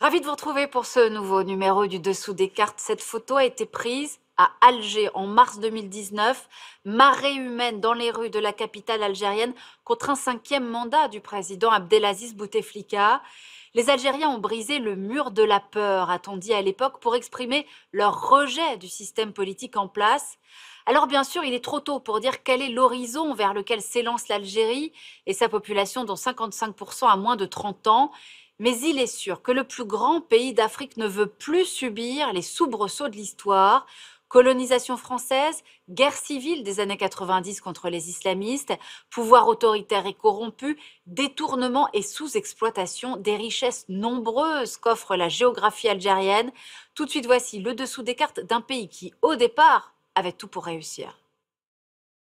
Ravi de vous retrouver pour ce nouveau numéro du Dessous des cartes. Cette photo a été prise à Alger en mars 2019, marée humaine dans les rues de la capitale algérienne contre un cinquième mandat du président Abdelaziz Bouteflika. Les Algériens ont brisé le mur de la peur, a-t-on dit à l'époque, pour exprimer leur rejet du système politique en place. Alors bien sûr, il est trop tôt pour dire quel est l'horizon vers lequel s'élance l'Algérie et sa population dont 55% à moins de 30 ans. Mais il est sûr que le plus grand pays d'Afrique ne veut plus subir les soubresauts de l'histoire. Colonisation française, guerre civile des années 90 contre les islamistes, pouvoir autoritaire et corrompu, détournement et sous-exploitation des richesses nombreuses qu'offre la géographie algérienne. Tout de suite, voici le dessous des cartes d'un pays qui, au départ, avait tout pour réussir.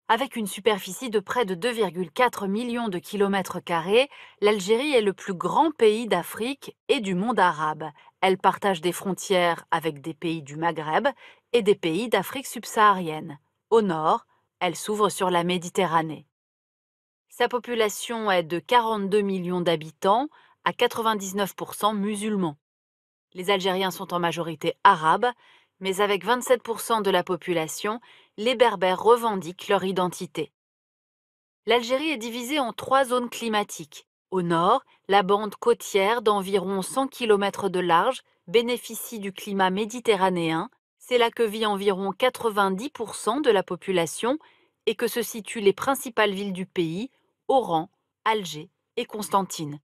Avec une superficie de près de 2,4 millions de kilomètres carrés, l'Algérie est le plus grand pays d'Afrique et du monde arabe. Elle partage des frontières avec des pays du Maghreb et des pays d'Afrique subsaharienne. Au nord, elle s'ouvre sur la Méditerranée. Sa population est de 42 millions d'habitants, à 99% musulmans. Les Algériens sont en majorité arabes mais avec 27% de la population, les Berbères revendiquent leur identité. L'Algérie est divisée en trois zones climatiques. Au nord, la bande côtière d'environ 100 km de large bénéficie du climat méditerranéen, c'est là que vit environ 90% de la population et que se situent les principales villes du pays, Oran, Alger et Constantine.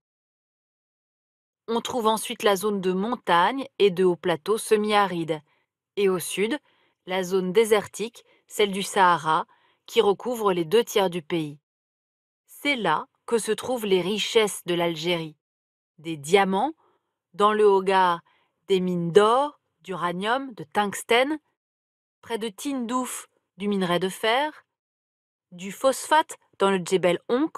On trouve ensuite la zone de montagne et de hauts plateaux semi-arides et au sud, la zone désertique, celle du Sahara, qui recouvre les deux tiers du pays. C'est là que se trouvent les richesses de l'Algérie. Des diamants, dans le Hogar, des mines d'or, d'uranium, de tungstène, près de Tindouf, du minerai de fer, du phosphate dans le Djebel Onk.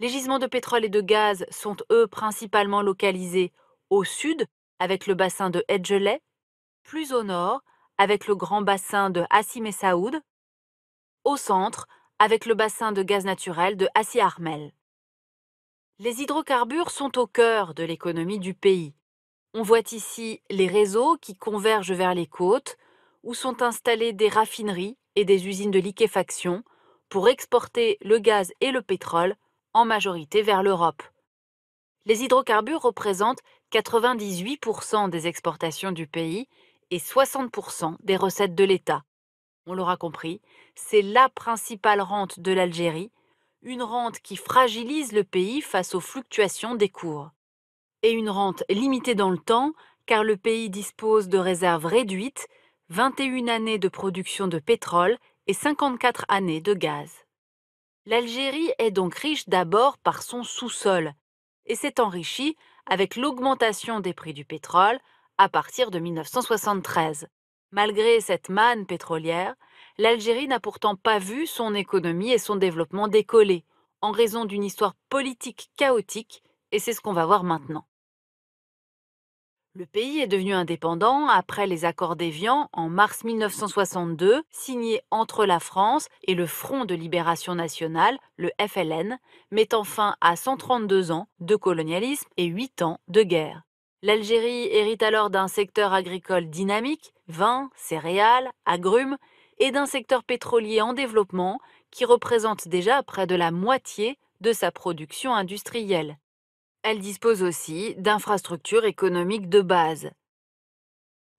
Les gisements de pétrole et de gaz sont, eux, principalement localisés au sud, avec le bassin de Hedgelay plus au nord avec le grand bassin de Hassi Saoud, au centre avec le bassin de gaz naturel de Hassi Armel. Les hydrocarbures sont au cœur de l'économie du pays. On voit ici les réseaux qui convergent vers les côtes, où sont installées des raffineries et des usines de liquéfaction pour exporter le gaz et le pétrole en majorité vers l'Europe. Les hydrocarbures représentent 98% des exportations du pays et 60% des recettes de l'État. On l'aura compris, c'est la principale rente de l'Algérie, une rente qui fragilise le pays face aux fluctuations des cours. Et une rente limitée dans le temps, car le pays dispose de réserves réduites, 21 années de production de pétrole et 54 années de gaz. L'Algérie est donc riche d'abord par son sous-sol, et s'est enrichie avec l'augmentation des prix du pétrole, à partir de 1973. Malgré cette manne pétrolière, l'Algérie n'a pourtant pas vu son économie et son développement décoller, en raison d'une histoire politique chaotique, et c'est ce qu'on va voir maintenant. Le pays est devenu indépendant après les accords d'Évian en mars 1962, signés entre la France et le Front de libération nationale, le FLN, mettant fin à 132 ans de colonialisme et 8 ans de guerre. L'Algérie hérite alors d'un secteur agricole dynamique, vin, céréales, agrumes, et d'un secteur pétrolier en développement qui représente déjà près de la moitié de sa production industrielle. Elle dispose aussi d'infrastructures économiques de base.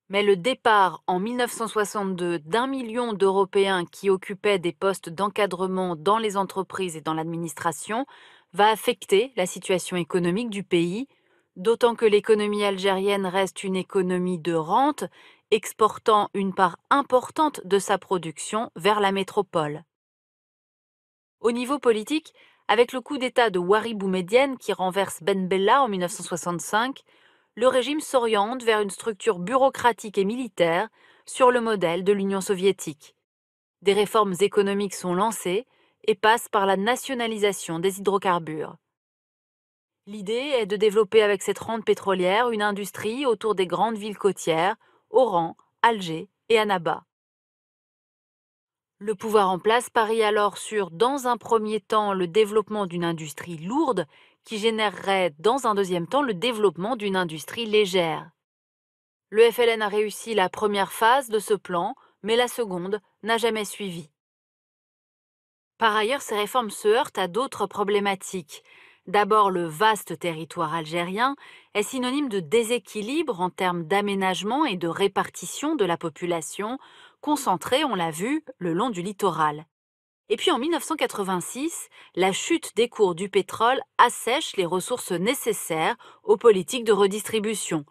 Mais le départ en 1962 d'un million d'Européens qui occupaient des postes d'encadrement dans les entreprises et dans l'administration va affecter la situation économique du pays d'autant que l'économie algérienne reste une économie de rente, exportant une part importante de sa production vers la métropole. Au niveau politique, avec le coup d'État de Wari Boumedienne qui renverse Ben Bella en 1965, le régime s'oriente vers une structure bureaucratique et militaire sur le modèle de l'Union soviétique. Des réformes économiques sont lancées et passent par la nationalisation des hydrocarbures. L'idée est de développer avec cette rente pétrolière une industrie autour des grandes villes côtières, Oran, Alger et Annaba. Le pouvoir en place parie alors sur, dans un premier temps, le développement d'une industrie lourde qui générerait, dans un deuxième temps, le développement d'une industrie légère. Le FLN a réussi la première phase de ce plan, mais la seconde n'a jamais suivi. Par ailleurs, ces réformes se heurtent à d'autres problématiques. D'abord, le vaste territoire algérien est synonyme de déséquilibre en termes d'aménagement et de répartition de la population, concentrée, on l'a vu, le long du littoral. Et puis en 1986, la chute des cours du pétrole assèche les ressources nécessaires aux politiques de redistribution.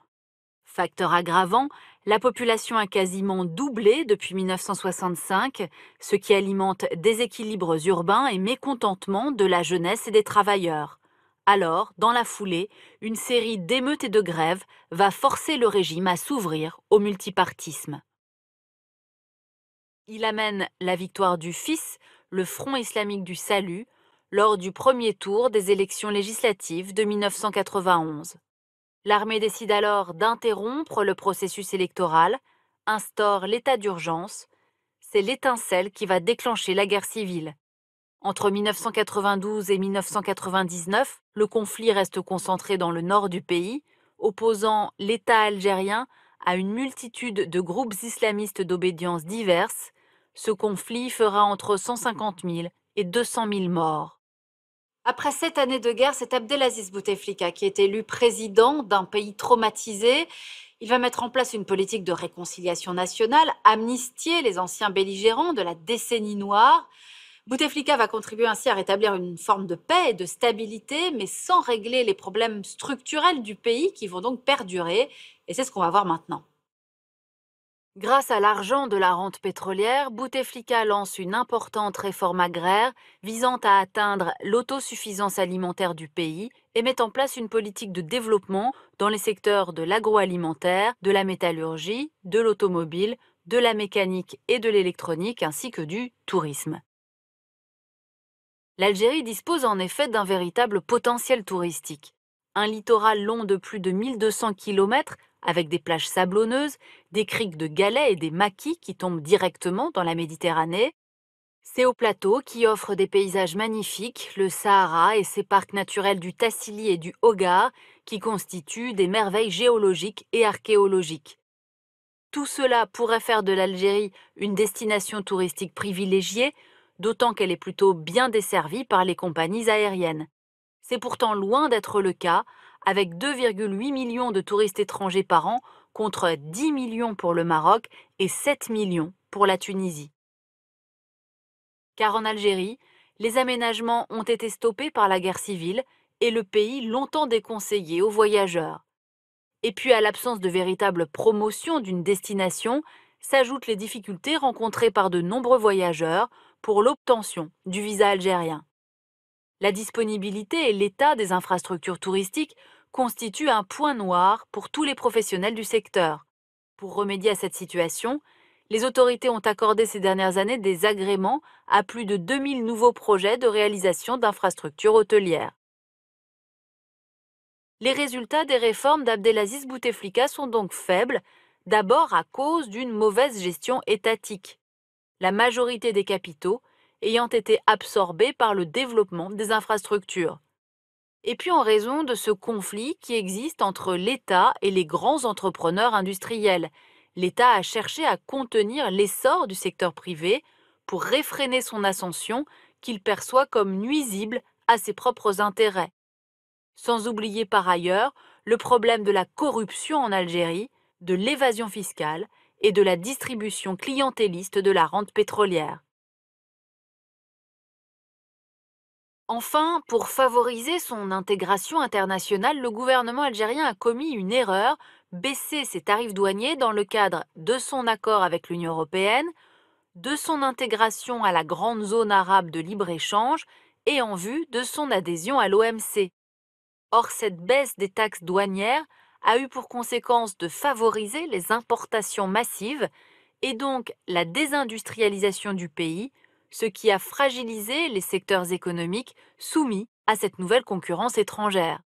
Facteur aggravant, la population a quasiment doublé depuis 1965, ce qui alimente déséquilibres urbains et mécontentement de la jeunesse et des travailleurs. Alors, dans la foulée, une série d'émeutes et de grèves va forcer le régime à s'ouvrir au multipartisme. Il amène la victoire du FIS, le Front islamique du salut, lors du premier tour des élections législatives de 1991. L'armée décide alors d'interrompre le processus électoral, instaure l'état d'urgence. C'est l'étincelle qui va déclencher la guerre civile. Entre 1992 et 1999, le conflit reste concentré dans le nord du pays, opposant l'État algérien à une multitude de groupes islamistes d'obédience diverses. Ce conflit fera entre 150 000 et 200 000 morts. Après sept années de guerre, c'est Abdelaziz Bouteflika qui est élu président d'un pays traumatisé. Il va mettre en place une politique de réconciliation nationale, amnistier les anciens belligérants de la décennie noire. Bouteflika va contribuer ainsi à rétablir une forme de paix et de stabilité, mais sans régler les problèmes structurels du pays qui vont donc perdurer. Et c'est ce qu'on va voir maintenant. Grâce à l'argent de la rente pétrolière, Bouteflika lance une importante réforme agraire visant à atteindre l'autosuffisance alimentaire du pays et met en place une politique de développement dans les secteurs de l'agroalimentaire, de la métallurgie, de l'automobile, de la mécanique et de l'électronique ainsi que du tourisme. L'Algérie dispose en effet d'un véritable potentiel touristique. Un littoral long de plus de 1200 km avec des plages sablonneuses, des criques de galets et des maquis qui tombent directement dans la Méditerranée. C'est au plateau qui offre des paysages magnifiques, le Sahara et ses parcs naturels du Tassili et du Hogar qui constituent des merveilles géologiques et archéologiques. Tout cela pourrait faire de l'Algérie une destination touristique privilégiée d'autant qu'elle est plutôt bien desservie par les compagnies aériennes. C'est pourtant loin d'être le cas, avec 2,8 millions de touristes étrangers par an contre 10 millions pour le Maroc et 7 millions pour la Tunisie. Car en Algérie, les aménagements ont été stoppés par la guerre civile et le pays longtemps déconseillé aux voyageurs. Et puis à l'absence de véritable promotion d'une destination, s'ajoutent les difficultés rencontrées par de nombreux voyageurs pour l'obtention du visa algérien. La disponibilité et l'état des infrastructures touristiques constituent un point noir pour tous les professionnels du secteur. Pour remédier à cette situation, les autorités ont accordé ces dernières années des agréments à plus de 2000 nouveaux projets de réalisation d'infrastructures hôtelières. Les résultats des réformes d'Abdelaziz Bouteflika sont donc faibles, d'abord à cause d'une mauvaise gestion étatique la majorité des capitaux ayant été absorbés par le développement des infrastructures. Et puis en raison de ce conflit qui existe entre l'État et les grands entrepreneurs industriels, l'État a cherché à contenir l'essor du secteur privé pour réfréner son ascension qu'il perçoit comme nuisible à ses propres intérêts. Sans oublier par ailleurs le problème de la corruption en Algérie, de l'évasion fiscale et de la distribution clientéliste de la rente pétrolière. Enfin, pour favoriser son intégration internationale, le gouvernement algérien a commis une erreur, baisser ses tarifs douaniers dans le cadre de son accord avec l'Union européenne, de son intégration à la grande zone arabe de libre-échange et en vue de son adhésion à l'OMC. Or, cette baisse des taxes douanières a eu pour conséquence de favoriser les importations massives et donc la désindustrialisation du pays, ce qui a fragilisé les secteurs économiques soumis à cette nouvelle concurrence étrangère.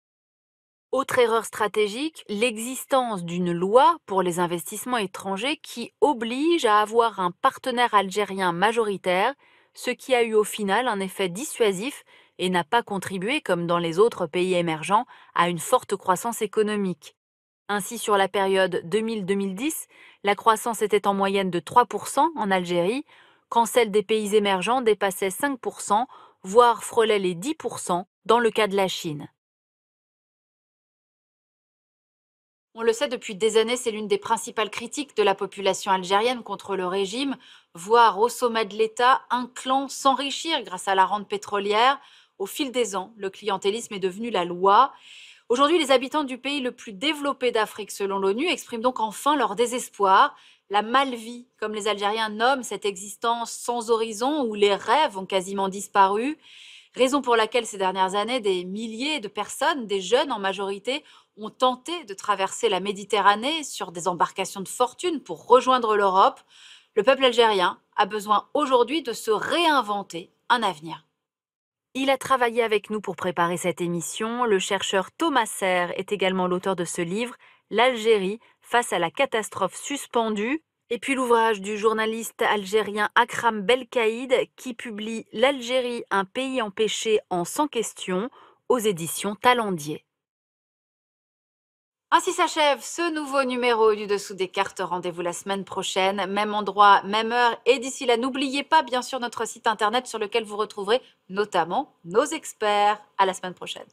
Autre erreur stratégique, l'existence d'une loi pour les investissements étrangers qui oblige à avoir un partenaire algérien majoritaire, ce qui a eu au final un effet dissuasif et n'a pas contribué, comme dans les autres pays émergents, à une forte croissance économique. Ainsi, sur la période 2000-2010, la croissance était en moyenne de 3% en Algérie, quand celle des pays émergents dépassait 5%, voire frôlait les 10% dans le cas de la Chine. On le sait depuis des années, c'est l'une des principales critiques de la population algérienne contre le régime, voir au sommet de l'État un clan s'enrichir grâce à la rente pétrolière. Au fil des ans, le clientélisme est devenu la loi. Aujourd'hui, les habitants du pays le plus développé d'Afrique selon l'ONU expriment donc enfin leur désespoir, la malvie, comme les Algériens nomment cette existence sans horizon où les rêves ont quasiment disparu, raison pour laquelle ces dernières années, des milliers de personnes, des jeunes en majorité, ont tenté de traverser la Méditerranée sur des embarcations de fortune pour rejoindre l'Europe. Le peuple algérien a besoin aujourd'hui de se réinventer un avenir. Il a travaillé avec nous pour préparer cette émission. Le chercheur Thomas Serre est également l'auteur de ce livre, L'Algérie face à la catastrophe suspendue. Et puis l'ouvrage du journaliste algérien Akram Belkaïd qui publie L'Algérie, un pays empêché en sans question aux éditions Talendier. Ainsi s'achève ce nouveau numéro du Dessous des cartes. Rendez-vous la semaine prochaine, même endroit, même heure. Et d'ici là, n'oubliez pas bien sûr notre site internet sur lequel vous retrouverez notamment nos experts. À la semaine prochaine.